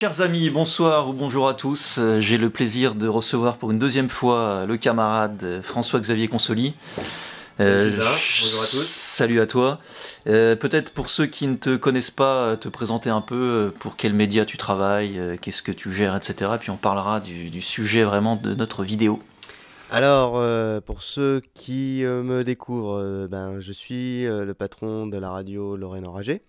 Chers amis, bonsoir ou bonjour à tous. Euh, j'ai le plaisir de recevoir pour une deuxième fois euh, le camarade euh, François-Xavier Consoli. bonjour à tous. Salut à toi. Peut-être pour ceux qui ne te connaissent pas, te présenter un peu pour quels médias tu travailles, qu'est-ce que tu gères, etc. Puis on parlera du, sujet vraiment de notre vidéo. Alors, pour ceux qui me découvrent, ben, je suis le patron de la radio Lorraine Enragée.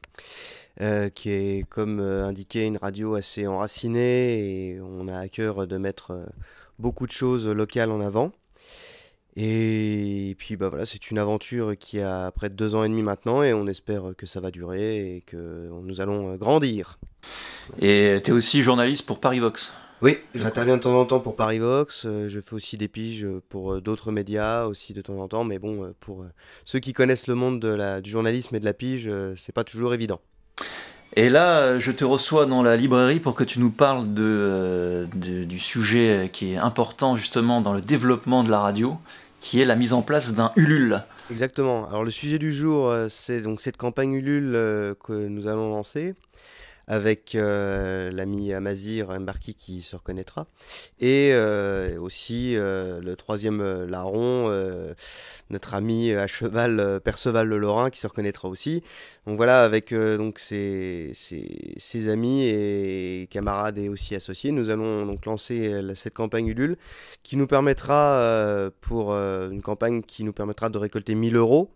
Euh, qui est, comme euh, indiqué, une radio assez enracinée et on a à cœur de mettre euh, beaucoup de choses locales en avant. Et, puis bah voilà, c'est une aventure qui a près de deux ans et demi maintenant et on espère que ça va durer et que nous allons grandir. Et tu es aussi journaliste pour Parivox oui, j'interviens de temps en temps pour Vox, je fais aussi des piges pour d'autres médias aussi de temps en temps, mais bon, pour ceux qui connaissent le monde de la, du journalisme et de la pige, c'est pas toujours évident. Et là, je te reçois dans la librairie pour que tu nous parles euh, du sujet qui est important justement dans le développement de la radio, qui est la mise en place d'un Ulule. Exactement. Alors le sujet du jour, euh, c'est donc cette campagne Ulule euh, que nous allons lancer avec euh, l'ami Amazir Mbarki qui se reconnaîtra, et euh, aussi euh, le troisième larron, notre ami à cheval Perceval le Lorrain qui se reconnaîtra aussi. Donc voilà, avec donc ses, amis et camarades et aussi associés, nous allons donc lancer cette campagne Ulule qui nous permettra pour une campagne qui nous permettra de récolter 1000 euros.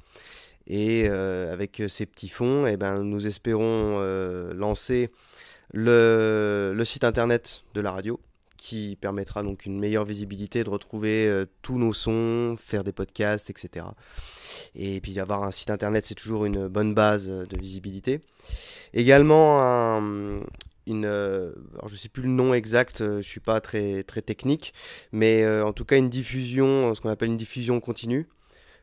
Et euh, avec euh, ces petits fonds, eh ben, nous espérons euh, lancer le, site internet de la radio qui permettra donc une meilleure visibilité de retrouver tous nos sons, faire des podcasts, etc. Et puis avoir un site internet, c'est toujours une bonne base de visibilité. Également, je ne sais plus le nom exact, je ne suis pas très très technique, mais en tout cas une diffusion, ce qu'on appelle une diffusion continue,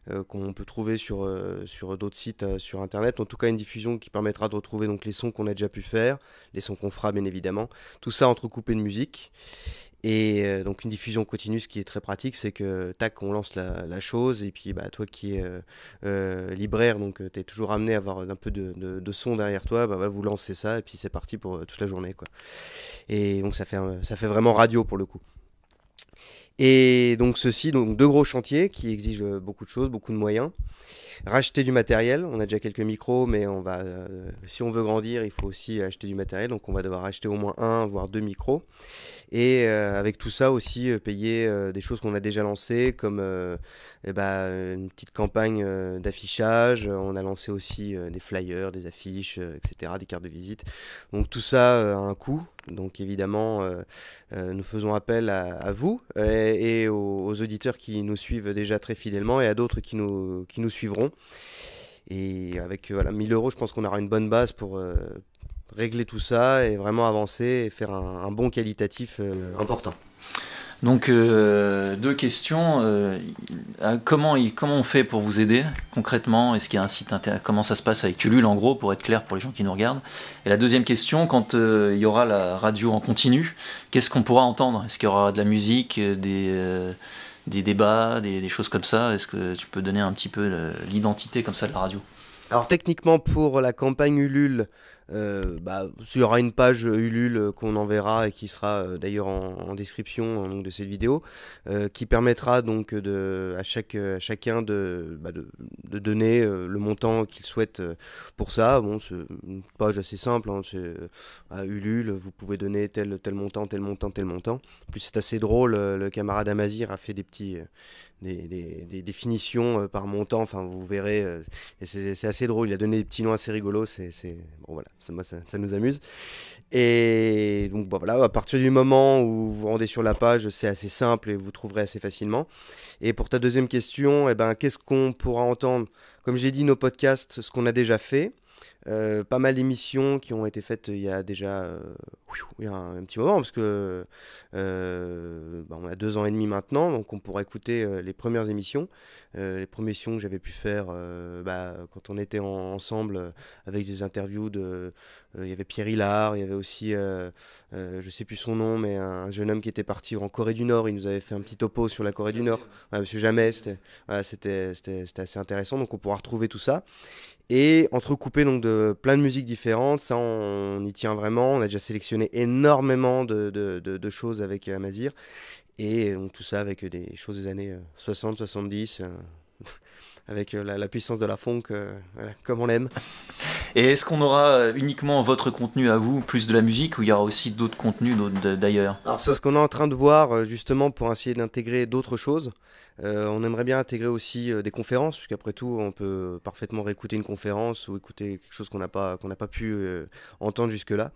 euh, qu'on peut trouver sur, euh, sur d'autres sites euh, sur internet. En tout cas, une diffusion qui permettra de retrouver donc les sons qu'on a déjà pu faire, les sons qu'on fera bien évidemment. Tout ça entrecoupé de musique. Et donc une diffusion continue, ce qui est très pratique, c'est que tac, on lance la, chose et puis bah, toi qui es libraire, donc tu es toujours amené à avoir un peu de, de, son derrière toi, bah, bah, vous lancez ça et puis c'est parti pour toute la journée. Quoi. Et donc ça fait, ça fait vraiment radio pour le coup. Et donc ceci, donc deux gros chantiers qui exigent euh, beaucoup de choses, beaucoup de moyens. Racheter du matériel, on a déjà quelques micros, mais on va, euh, si on veut grandir, il faut aussi acheter du matériel, donc on va devoir acheter au moins un, voire deux micros. Et euh, avec tout ça aussi, payer des choses qu'on a déjà lancées, comme eh ben, une petite campagne d'affichage, on a lancé aussi des flyers, des affiches, etc., des cartes de visite. Donc tout ça a un coût, donc évidemment, euh, euh, nous faisons appel à, vous euh, et, aux, auditeurs qui nous suivent déjà très fidèlement et à d'autres qui nous, qui nous suivront. Et avec 1000 euros, je pense qu'on aura une bonne base pour régler tout ça et vraiment avancer et faire un bon qualitatif important. Donc, euh, deux questions. Euh, comment, on fait pour vous aider concrètement Est-ce qu'il y a un site Comment ça se passe avec Ulule, en gros, pour être clair pour les gens qui nous regardent Et la deuxième question, quand euh, il y aura la radio en continu, qu'est-ce qu'on pourra entendre Est-ce qu'il y aura de la musique, des, débats, des, des, choses comme ça Est-ce que tu peux donner un petit peu l'identité comme ça de la radio Alors, techniquement, pour la campagne Ulule, euh, bah, il y aura une page Ulule qu'on enverra et qui sera euh, d'ailleurs en, description de cette vidéo, euh, qui permettra donc à, chaque, chacun bah, de, de, donner le montant qu'il souhaite pour ça. Bon, c'est une page assez simple, hein. à Ulule, vous pouvez donner tel, tel montant, tel montant, tel montant. plus, c'est assez drôle, le camarade Amazir a fait des petits. Des, définitions par montant, enfin vous verrez, c'est assez drôle, il a donné des petits noms assez rigolos, c'est bon voilà ça, moi, ça, nous amuse. Et donc bah, voilà, à partir du moment où vous rendez sur la page, c'est assez simple et vous trouverez assez facilement. Et pour ta deuxième question, eh ben, qu'est-ce qu'on pourra entendre Comme j'ai dit, nos podcasts, ce qu'on a déjà fait. Euh, pas mal d'émissions qui ont été faites euh, il y a déjà euh, un, petit moment, parce que bah, on a deux ans et demi maintenant, donc on pourra écouter les premières émissions, les premières émissions que j'avais pu faire bah, quand on était ensemble avec des interviews de. il y avait Pierre Hillard, il y avait aussi, je sais plus son nom, mais un, jeune homme qui était parti en Corée du Nord, il nous avait fait un petit topo sur la Corée du Nord, monsieur Jamais, c'était c'était assez intéressant, donc on pourra retrouver tout ça. Et entrecoupé donc de plein de musiques différentes. Ça, on, y tient vraiment. On a déjà sélectionné énormément de, choses avec euh, Amazir. Et donc, tout ça avec des choses des années 60, euh, 70, euh, avec la, puissance de la funk, comme on l'aime. Et est-ce qu'on aura euh, uniquement votre contenu à vous, plus de la musique, ou il y aura aussi d'autres contenus d'ailleurs Alors c'est ce qu'on est en train de voir euh, justement pour essayer d'intégrer d'autres choses. Euh, on aimerait bien intégrer aussi des conférences, puisqu'après tout, on peut parfaitement réécouter une conférence ou écouter quelque chose qu'on n'a pas, qu'on pas pu entendre jusque-là.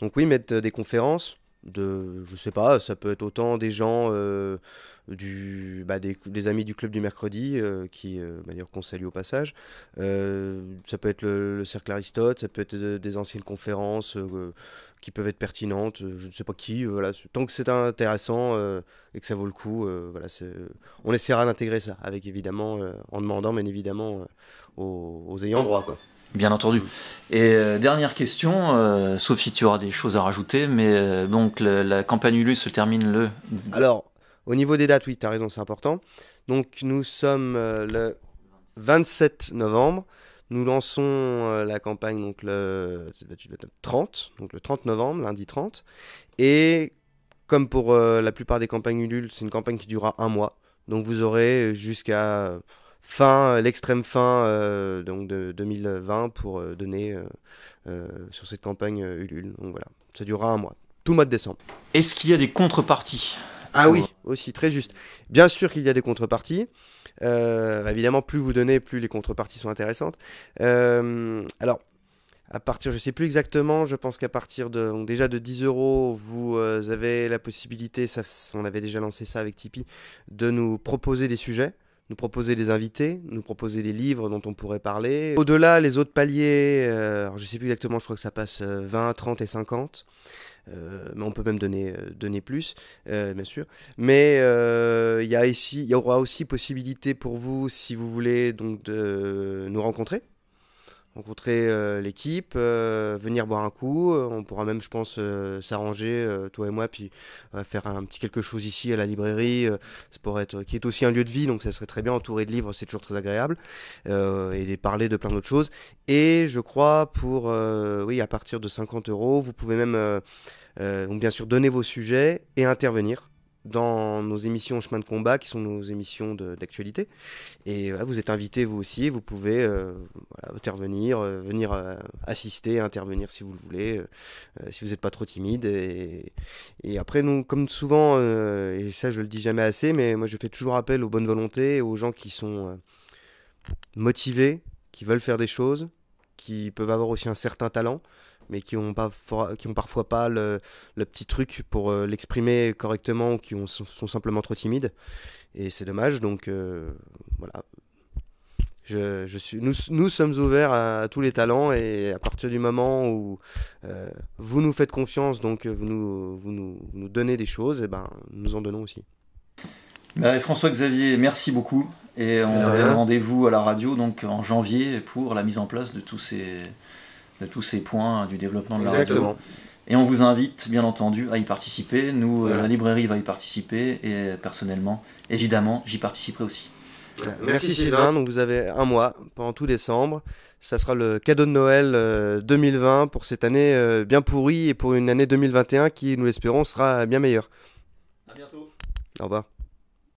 Donc oui, mettre des conférences de je sais pas ça peut être autant des gens euh, du bah, des, amis du club du mercredi euh, qui euh, bah, qu'on salue au passage euh, ça peut être le, cercle Aristote ça peut être des anciennes conférences qui peuvent être pertinentes je ne sais pas qui voilà tant que c'est intéressant et que ça vaut le coup voilà on essaiera d'intégrer ça avec évidemment en demandant mais évidemment aux, aux ayants droit quoi bien entendu. Et euh, dernière question, sauf euh, si tu auras des choses à rajouter, mais euh, donc la campagne ulu se termine le. Alors, au niveau des dates, oui, tu as raison, c'est important. Donc, nous sommes le 27 novembre. Nous lançons la campagne donc le 30, donc le 30 novembre, lundi 30. Et comme pour la plupart des campagnes Ulule, c'est une campagne qui durera un mois. Donc, vous aurez jusqu'à fin, euh, l'extrême fin euh, donc de 2020 pour euh, donner sur cette campagne Ulule. Donc voilà, ça durera un mois, tout le mois de décembre. Est-ce qu'il y a des contreparties Ah oui, aussi, très juste. Bien sûr qu'il y a des contreparties. évidemment, plus vous donnez, plus les contreparties sont intéressantes. alors, à partir, je ne sais plus exactement, je pense qu'à partir de déjà de 10 euros, vous avez la possibilité, ça, on avait déjà lancé ça avec Tipeee, de nous proposer des sujets nous proposer des invités, nous proposer des livres dont on pourrait parler. Au-delà, les autres paliers, euh, je ne sais plus exactement, je crois que ça passe 20, euh, 30 et 50. Euh, mais on peut même donner, donner plus, bien sûr. Mais il y, y aura aussi possibilité pour vous, si vous voulez, donc, de nous rencontrer, rencontrer euh, l'équipe, euh, venir boire un coup. Euh, on pourra même, je pense, s'arranger, toi et moi, puis faire un petit quelque chose ici à la librairie, être, qui est aussi un lieu de vie, donc ça serait très bien entouré de livres, c'est toujours très agréable, et parler de plein d'autres choses. Et je crois pour, oui, à partir de 50 euros, vous pouvez même, bien sûr, donner vos sujets et intervenir dans nos émissions Chemin de combat, qui sont nos émissions d'actualité. Et vous êtes invités vous aussi, vous pouvez euh, intervenir, euh, venir euh, assister, intervenir si vous le voulez, si vous n'êtes pas trop timide. Et, et, après, nous, comme souvent, et ça je le dis jamais assez, mais moi je fais toujours appel aux bonnes volontés, aux gens qui sont motivés, qui veulent faire des choses, qui peuvent avoir aussi un certain talent mais qui ont, pas qui ont parfois pas le, petit truc pour euh, l'exprimer correctement ou qui sont simplement trop timides. Et c'est dommage, donc euh, voilà. Je, suis, nous, sommes ouverts à, tous les talents et à partir du moment où euh, vous nous faites confiance, donc vous nous, vous nous, donnez des choses, et eh ben, nous en donnons aussi. Bah, François-Xavier, merci beaucoup. Et on a rendez-vous à la radio donc en janvier pour la mise en place de tous ces, de tous ces points du développement de la radio. Et on vous invite, bien entendu, à y participer. Nous, euh, la librairie va y participer et personnellement, évidemment, j'y participerai aussi. Merci, Sylvain. Donc vous avez un mois pendant tout décembre. Ça sera le cadeau de Noël 2020 euh, pour cette année euh, bien pourrie et pour une année 2021 qui, nous l'espérons, sera bien meilleure. À bientôt. Au revoir.